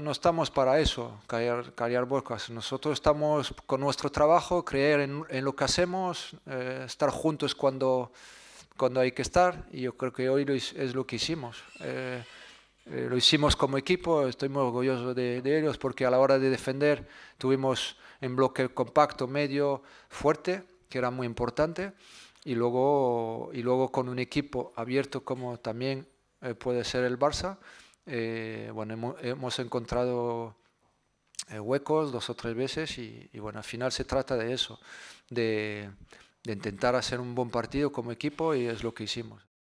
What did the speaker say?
no estamos para eso, callar, bocas. Nosotros estamos con nuestro trabajo, creer en, en lo que hacemos, eh, estar juntos cuando, cuando hay que estar. Y yo creo que hoy es lo que hicimos. Eh, eh, lo hicimos como equipo, estoy muy orgulloso de, ellos porque a la hora de defender tuvimos en bloque compacto, medio, fuerte, que era muy importante, y luego, y luego con un equipo abierto como también puede ser el Barça, eh, bueno, hemos, encontrado eh, huecos dos o tres veces y, bueno, al final se trata de eso, de intentar hacer un buen partido como equipo y es lo que hicimos.